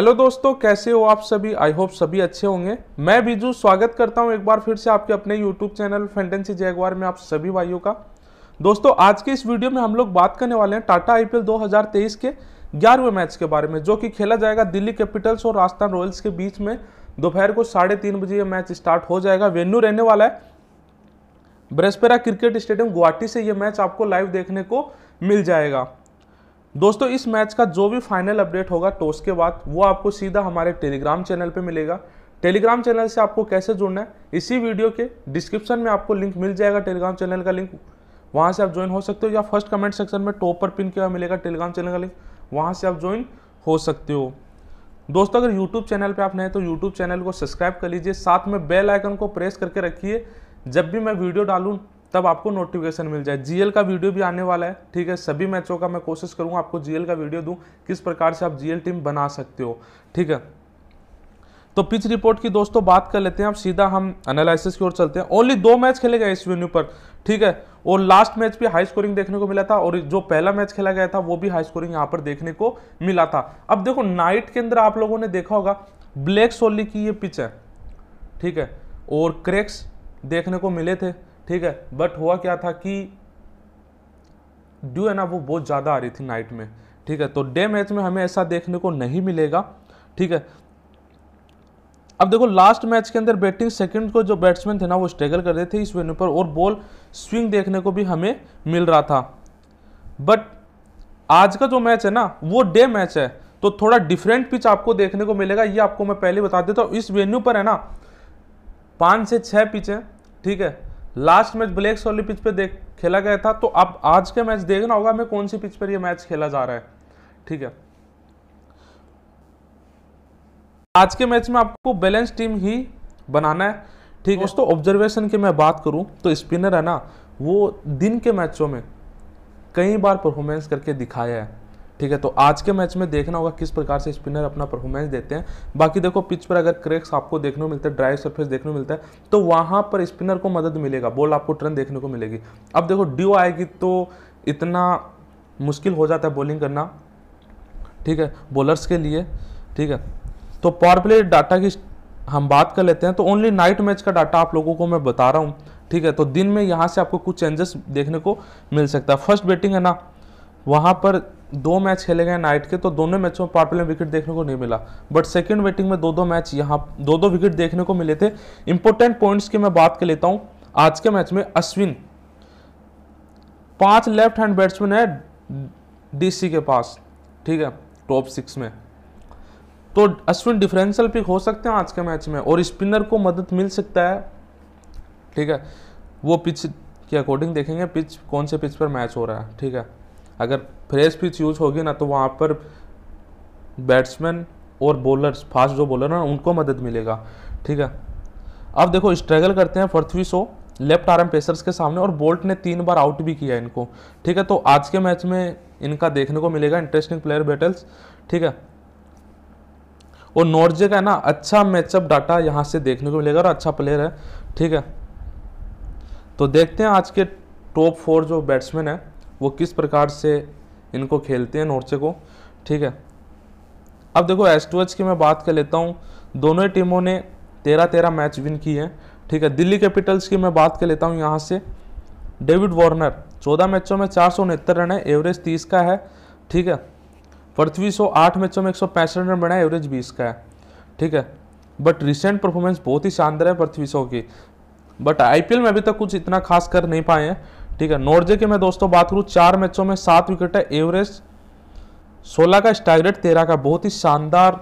hello दोस्तों कैसे हो आप सभी आई होप सभी अच्छे होंगे मैं बीजू स्वागत करता हूं एक बार फिर से आपके अपने यूट्यूब चैनल फेंटेंसी जयगवार में आप सभी भाइयों का दोस्तों आज के इस वीडियो में हम लोग बात करने वाले हैं टाटा आईपीएल 2023 के ग्यारहवें मैच के बारे में जो कि खेला जाएगा दिल्ली कैपिटल्स और राजस्थान रॉयल्स के बीच में दोपहर को साढ़े तीन बजे यह मैच स्टार्ट हो जाएगा वेन्यू रहने वाला है ब्रेस्पेरा क्रिकेट स्टेडियम गुवाहाटी से यह मैच आपको लाइव देखने को मिल जाएगा दोस्तों इस मैच का जो भी फाइनल अपडेट होगा टॉस तो के बाद वो आपको सीधा हमारे टेलीग्राम चैनल पे मिलेगा टेलीग्राम चैनल से आपको कैसे जुड़ना है इसी वीडियो के डिस्क्रिप्शन में आपको लिंक मिल जाएगा टेलीग्राम चैनल का लिंक वहाँ से आप ज्वाइन हो सकते हो या फर्स्ट कमेंट सेक्शन में टॉप पर पिन किया मिलेगा टेलीग्राम चैनल का लिंक वहाँ से आप ज्वाइन हो सकते हो दोस्तों अगर यूट्यूब चैनल पर आप नए तो यूट्यूब चैनल को सब्सक्राइब कर लीजिए साथ में बेल आइकन को प्रेस करके रखिए जब भी मैं वीडियो डालूँ तब आपको नोटिफिकेशन मिल जाए जीएल का वीडियो भी आने वाला है ठीक है सभी मैचों का मैं कोशिश करूंगा आपको जीएल का वीडियो दूं किस प्रकार से आप जीएल टीम बना सकते हो ठीक है तो पिच रिपोर्ट की दोस्तों बात कर लेते हैं अब सीधा हम एनालिसिस की ओर चलते हैं ओनली दो मैच खेले गए इस वेन्यू पर ठीक है और लास्ट मैच भी हाई स्कोरिंग देखने को मिला था और जो पहला मैच खेला गया था वो भी हाई स्कोरिंग यहाँ पर देखने को मिला था अब देखो नाइट के अंदर आप लोगों ने देखा होगा ब्लैक सोली की ये पिच है ठीक है और क्रेक्स देखने को मिले थे ठीक है बट हुआ क्या था कि ड्यू है ना वो बहुत ज़्यादा आ रही थी नाइट में ठीक है तो डे मैच में हमें ऐसा देखने को नहीं मिलेगा ठीक है अब देखो लास्ट मैच के अंदर बैटिंग सेकंड को जो बैट्समैन थे ना वो स्ट्रगल कर रहे थे इस वेन्यू पर और बॉल स्विंग देखने को भी हमें मिल रहा था बट आज का जो मैच है ना वो डे मैच है तो थोड़ा डिफरेंट पिच आपको देखने को मिलेगा ये आपको मैं पहले बता देता हूँ इस वेन्यू पर है ना पाँच से छः पिच है ठीक है लास्ट मैच ब्लैक्स वाली पिच पे देख खेला गया था तो आप आज के मैच देखना होगा हमें कौन सी पिच पर यह मैच खेला जा रहा है ठीक है आज के मैच में आपको बैलेंस टीम ही बनाना है ठीक है दोस्तों ऑब्जर्वेशन की मैं बात करूं तो स्पिनर है ना वो दिन के मैचों में कई बार परफॉर्मेंस करके दिखाया है ठीक है तो आज के मैच में देखना होगा किस प्रकार से स्पिनर अपना परफॉर्मेंस देते हैं बाकी देखो पिच पर अगर क्रेक्स आपको देखने को मिलते हैं ड्राइव सरफेस देखने को मिलता है तो वहाँ पर स्पिनर को मदद मिलेगा बॉल आपको ट्रेन देखने को मिलेगी अब देखो ड्यू आएगी तो इतना मुश्किल हो जाता है बॉलिंग करना ठीक है बॉलर्स के लिए ठीक है तो पावर प्ले डाटा की हम बात कर लेते हैं तो ओनली नाइट मैच का डाटा आप लोगों को मैं बता रहा हूँ ठीक है तो दिन में यहाँ से आपको कुछ चेंजेस देखने को मिल सकता है फर्स्ट बैटिंग है ना वहाँ पर दो मैच खेले गए नाइट के तो दोनों मैचों में पार्पल में विकेट देखने को नहीं मिला बट सेकेंड वेटिंग में दो दो मैच यहाँ दो दो विकेट देखने को मिले थे इंपॉर्टेंट पॉइंट्स की मैं बात कर लेता हूँ आज के मैच में अश्विन पांच लेफ्ट हैंड बैट्समैन है डीसी के पास ठीक है टॉप सिक्स में तो अश्विन डिफरेंशियल पिक हो सकते हैं आज के मैच में और स्पिनर को मदद मिल सकता है ठीक है वो पिच के अकॉर्डिंग देखेंगे पिच कौन से पिच पर मैच हो रहा है ठीक है अगर फ्रेश पिच यूज होगी ना तो वहाँ पर बैट्समैन और बॉलर्स फास्ट जो बॉलर ना उनको मदद मिलेगा ठीक है अब देखो स्ट्रगल करते हैं Prithvi Shaw left arm pacers के सामने और बोल्ट ने तीन बार आउट भी किया इनको ठीक है तो आज के मैच में इनका देखने को मिलेगा इंटरेस्टिंग प्लेयर बैटल्स ठीक है और नॉर्जे का ना अच्छा मैचअप डाटा यहाँ से देखने को मिलेगा और अच्छा प्लेयर है ठीक है तो देखते हैं आज के टॉप फोर जो बैट्समैन है वो किस प्रकार से इनको खेलते हैं नोर्चे को ठीक है अब देखो एस टू एच की मैं बात कर लेता हूँ दोनों ही टीमों ने तेरह तेरह मैच विन किए हैं ठीक है दिल्ली कैपिटल्स की मैं बात कर लेता हूँ यहाँ से डेविड वार्नर चौदह मैचों में चार सौ उनहत्तर रन है एवरेज तीस का है ठीक है पृथ्वी सौ आठ मैचों में एक सौ पैंसठ रन बना है एवरेज बीस का है ठीक है बट रिसेंट परफॉर्मेंस बहुत ही शानदार है पृथ्वी सौ की बट आईपीएल में अभी तक कुछ इतना खास कर नहीं पाए हैं ठीक है नोर्जे की मैं दोस्तों बात करूँ चार मैचों में सात विकेट है एवरेज सोलह का स्ट्राइक तेरह का बहुत ही शानदार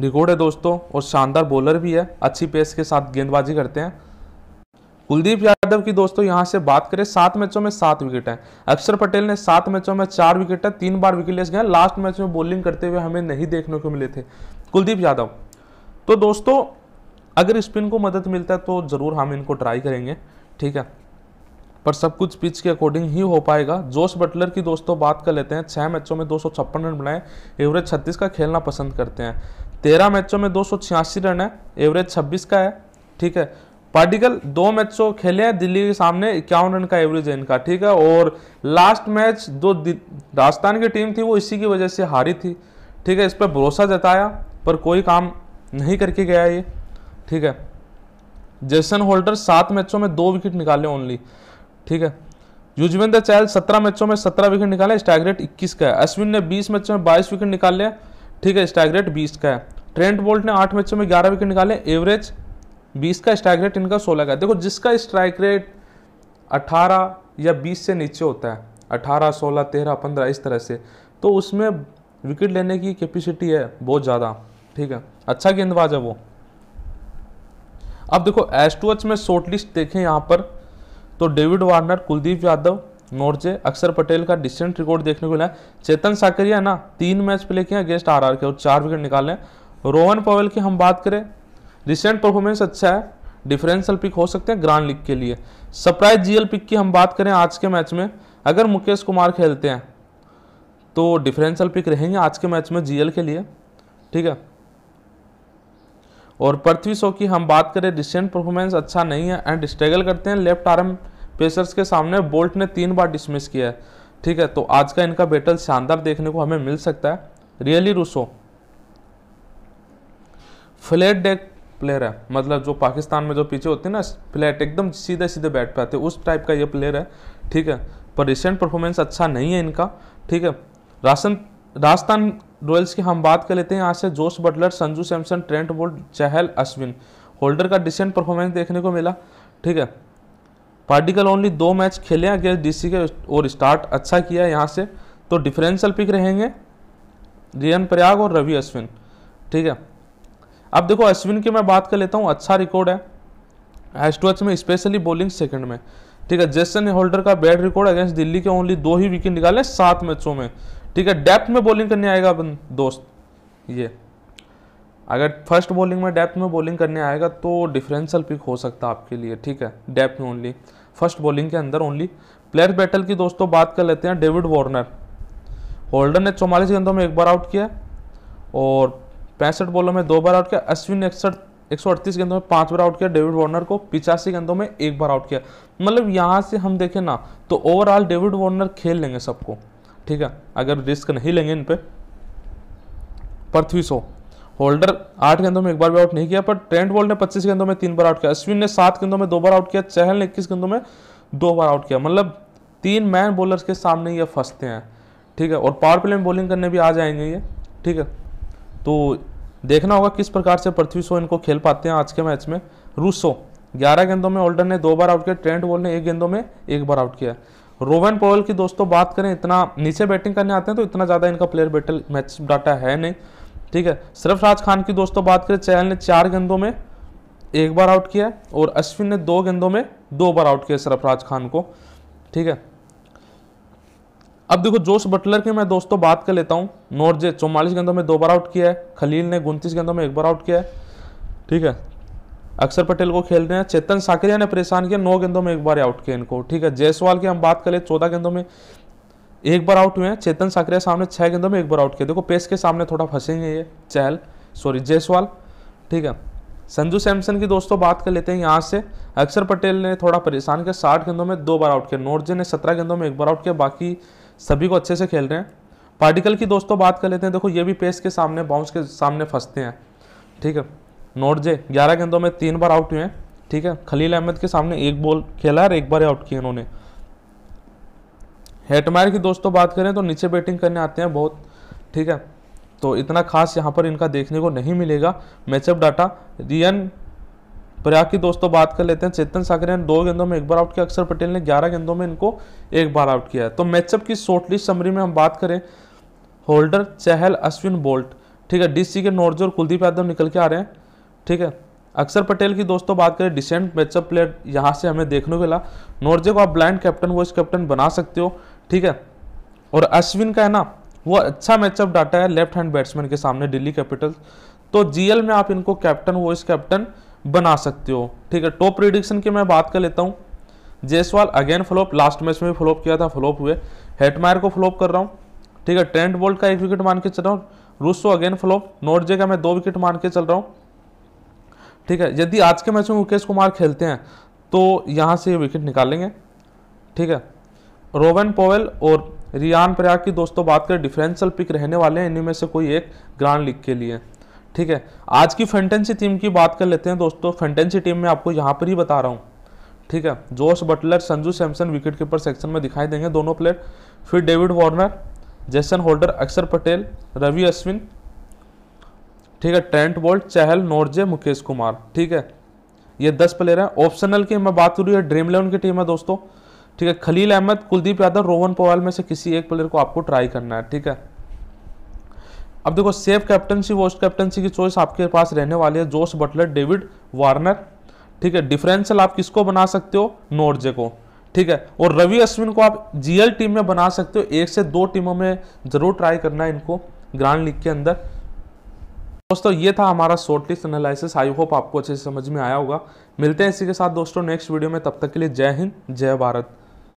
रिकॉर्ड है दोस्तों और शानदार बॉलर भी है अच्छी पेस के साथ गेंदबाजी करते हैं कुलदीप यादव की दोस्तों यहां से बात करें सात मैचों में सात विकेट हैं अक्षर पटेल ने सात मैचों में चार विकेट है तीन बार विकेट लेस गए लास्ट मैच में बॉलिंग करते हुए हमें नहीं देखने को मिले थे कुलदीप यादव तो दोस्तों अगर स्पिन को मदद मिलता है तो ज़रूर हम इनको ट्राई करेंगे ठीक है पर सब कुछ पिच के अकॉर्डिंग ही हो पाएगा जोश बटलर की दोस्तों बात कर लेते हैं छः मैचों में दो रन बनाए एवरेज छत्तीस का खेलना पसंद करते हैं तेरह मैचों में दो रन है एवरेज छब्बीस का है ठीक है पार्टिकल दो मैचों खेले हैं दिल्ली के सामने इक्यावन रन का एवरेज है इनका ठीक है और लास्ट मैच दो राजस्थान की टीम थी वो इसी की वजह से हारी थी ठीक है इस पर भरोसा जताया पर कोई काम नहीं करके गया ये ठीक है जेसन होल्डर सात मैचों में दो विकेट निकाले ओनली ठीक है युजवेंद्र चहल सत्रह मैचों में सत्रह विकेट निकाले स्ट्राइक रेट इक्कीस का है अश्विन ने बीस मैचों में बाईस विकेट निकाल लिया ठीक है स्ट्राइक रेट बीस का है ट्रेंट बोल्ट ने आठ मैचों में ग्यारह विकेट निकाले एवरेज बीस का स्ट्राइक रेट इनका सोलह का है देखो जिसका स्ट्राइक रेट अठारह या बीस से नीचे होता है अठारह सोलह तेरह पंद्रह इस तरह से तो उसमें विकेट लेने की कैपेसिटी है बहुत ज़्यादा ठीक है अच्छा गेंदबाज है वो अब देखो एच में शॉर्ट लिस्ट देखें यहाँ पर तो David Warner Kuldeep Yadav Nortje Axar Patel का डिसेंट रिकॉर्ड देखने को मिला है चेतन साकरिया ना तीन मैच प्ले किया अगेंस्ट आर के और चार विकेट निकाले रोहन पवेल की हम बात करें रिसेंट परफॉर्मेंस अच्छा है डिफरेंशियल पिक हो सकते हैं ग्रांड लीग के लिए सरप्राइज जीएल पिक की हम बात करें आज के मैच में अगर मुकेश कुमार खेलते हैं तो डिफरेंशियल पिक रहेंगे आज के मैच में जीएल के लिए ठीक है और पृथ्वी शो की हम बात करें रिसेंट परफॉर्मेंस अच्छा नहीं है एंड स्ट्रगल करते हैं लेफ्ट आर्म पेसर्स के सामने बोल्ट ने तीन बार डिसमिस किया है ठीक है तो आज का इनका बैटल शानदार देखने को हमें मिल सकता है Rilee Rossouw flat deck player है मतलब जो पाकिस्तान में जो पीछे होते हैं ना फ्लैट एकदम सीधे सीधे बैट पे आते हैं उस टाइप का ये प्लेयर है ठीक है पर रिसेंट परफॉर्मेंस अच्छा नहीं है इनका ठीक है राशन राजस्थान रॉयल्स की हम बात कर लेते हैं यहाँ से Jos Buttler Sanju Samson Trent Boult Chahal Ashwin Holder का डिसेंट परफॉर्मेंस देखने को मिला ठीक है पार्टिकल ओनली दो मैच खेले हैं अगेंस्ट डीसी के और स्टार्ट अच्छा किया है यहाँ से तो डिफरेंशियल पिक रहेंगे रियन प्रयाग और रवि अश्विन ठीक है अब देखो अश्विन की मैं बात कर लेता हूँ अच्छा रिकॉर्ड है एच टू एच में स्पेशली बॉलिंग सेकंड में ठीक है जैसन होल्डर का बैड रिकॉर्ड अगेंस्ट दिल्ली के ओनली दो ही विकेट निकाले सात मैचों में ठीक है डेप्थ में बॉलिंग करने आएगा अपन दोस्त ये अगर फर्स्ट बॉलिंग में डेप्थ में बॉलिंग करने आएगा तो डिफरेंशियल पिक हो सकता है आपके लिए ठीक है डेप्थ में ओनली फर्स्ट बॉलिंग के अंदर ओनली प्लेयर बैटल की दोस्तों बात कर लेते हैं डेविड वार्नर होल्डर ने चौवालीस गेंदों में एक बार आउट किया और पैंसठ बॉलों में दो बार आउट किया अश्विन ने एकसठ एक सौ अड़तीस गेंदों में पांच बार आउट किया डेविड वार्नर को पिचासी गेंदों में एक बार आउट किया मतलब यहाँ से हम देखें ना तो ओवरऑल डेविड वार्नर खेल लेंगे सबको ठीक है अगर रिस्क नहीं लेंगे इन पर पृथ्वी सो होल्डर आठ गेंदों में एक बार भी आउट नहीं किया पर ट्रेंड बोल्ड ने पच्चीस गेंदों में तीन बार आउट किया अश्विन ने सात गेंदों में दो बार आउट किया चहल ने इक्कीस गेंदों में दो बार आउट किया मतलब तीन मैन बॉलर्स के सामने ये फंसते हैं ठीक है और पावर प्ले में बॉलिंग करने भी आ जाएंगे ये ठीक है तो देखना होगा किस प्रकार से पृथ्वी सो इनको खेल पाते हैं आज के मैच में रूसो ग्यारह गेंदों में होल्डर ने दो बार आउट किया ट्रेंड बोल ने एक गेंदों में एक बार आउट किया रोवन पॉल की दोस्तों बात करें इतना नीचे बैटिंग करने आते हैं तो इतना ज़्यादा इनका प्लेयर बैटल मैच डाटा है नहीं ठीक है सरफराज खान की दोस्तों बात करें चहल ने चार गेंदों में एक बार आउट किया और अश्विन ने दो गेंदों में दो बार आउट किया सरफराज खान को ठीक है अब देखो जोश बटलर की मैं दोस्तों बात कर लेता हूँ नोरजे चौवालीस गेंदों में दो बार आउट किया है खलील ने उनतीस गेंदों में एक बार आउट किया है ठीक है अक्षर पटेल को खेल रहे हैं चेतन साकरिया ने परेशान किया नौ गेंदों में एक बार आउट किया इनको ठीक है जयसवाल की हम बात करें चौदह गेंदों में एक बार आउट हुए हैं चेतन साकरिया सामने छह गेंदों में एक बार आउट किया देखो पेस के सामने थोड़ा फंसेंगे ये चहल सॉरी जयसवाल ठीक है संजू सैमसन की दोस्तों बात कर लेते हैं यहाँ से अक्षर पटेल ने थोड़ा परेशान किया साठ गेंदों में दो बार आउट किया नोटजे ने सत्रह गेंदों में एक बार आउट किया बाकी सभी को अच्छे से खेल रहे हैं पार्टिकल की दोस्तों बात कर लेते हैं देखो ये भी पेस के सामने बाउंस के सामने फंसते हैं ठीक है नोट जे ग्यारह गेंदों में तीन बार आउट हुए हैं ठीक है खलील अहमद के सामने एक बॉल खेला और एक बार आउट किया उन्होंने हेटमायर की दोस्तों बात करें तो नीचे बैटिंग करने आते हैं बहुत ठीक है तो इतना खास यहाँ पर इनका देखने को नहीं मिलेगा मैचअप डाटा रियन प्रयाग की दोस्तों बात कर लेते हैं चेतन साकरे ने दो गेंदों में एक बार आउट किया अक्षर पटेल ने ग्यारह गेंदों में इनको एक बार आउट किया है तो मैचअप की शॉर्टलिस्ट समरी में हम बात करें होल्डर चहल अश्विन बोल्ट ठीक है डीसी के नोर्जे और कुलदीप यादव निकल के आ रहे हैं ठीक है अक्षर पटेल की दोस्तों बात करें डिसेंट मैचअप प्लेयर यहाँ से हमें देखने को मिला नॉर्जे को आप ब्लाइंड कैप्टन वॉइस कैप्टन बना सकते हो ठीक है और अश्विन का है ना वो अच्छा मैचअप डाटा है लेफ्ट हैंड बैट्समैन के सामने दिल्ली कैपिटल्स तो जीएल में आप इनको कैप्टन वॉइस कैप्टन बना सकते हो ठीक है टॉप प्रिडिक्शन की मैं बात कर लेता हूँ Jaiswal again flop last match में भी फ्लॉप किया था फ्लॉप हुए हेटमायर को फ्लॉप कर रहा हूँ ठीक है ट्रेंट बोल्ट का एक विकेट मान के चल रहा हूँ रूसो अगेन फ्लॉप नोटजे का मैं दो विकेट मान के चल रहा हूँ ठीक है यदि आज के मैच में मुकेश कुमार खेलते हैं तो यहाँ से ये विकेट निकालेंगे ठीक है रोवन पोवेल और रियान प्रयाग की दोस्तों बात करें डिफरेंशियल पिक रहने वाले हैं इनमें से कोई एक ग्रांड लीग के लिए ठीक है आज की फेंटेंसी टीम की बात कर लेते हैं दोस्तों फेंटेंसी टीम में आपको यहाँ पर ही बता रहा हूँ ठीक है Jos Buttler Sanju Samson wicketkeeper section में दिखाई देंगे दोनों प्लेयर फिर डेविड वार्नर जैसन होल्डर अक्षर पटेल रवि अश्विन ठीक है Trent Boult Chahal Nortje Mukesh Kumar ठीक है ये दस प्लेयर हैं ऑप्शनल की मैं बात करूँ ये ड्रीम इलेवन की टीम है दोस्तों ठीक है खलील अहमद कुलदीप यादव रोहन पोवाल में से किसी एक प्लेयर को आपको ट्राई करना है ठीक है अब देखो सेफ कैप्टनसी वोस्ट कैप्टनसी की चॉइस आपके पास रहने वाली है जोश बटलर डेविड वार्नर ठीक है डिफरेंशियल आप किसको बना सकते हो नोरजे को ठीक है और रवि अश्विन को आप जीएल टीम में बना सकते हो एक से दो टीमों में जरूर ट्राई करना है इनको ग्रांड लीग के अंदर दोस्तों ये था हमारा शॉर्ट एनालिसिस आई होप आपको अच्छे से समझ में आया होगा मिलते हैं इसी के साथ दोस्तों नेक्स्ट वीडियो में तब तक के लिए जय हिंद जय भारत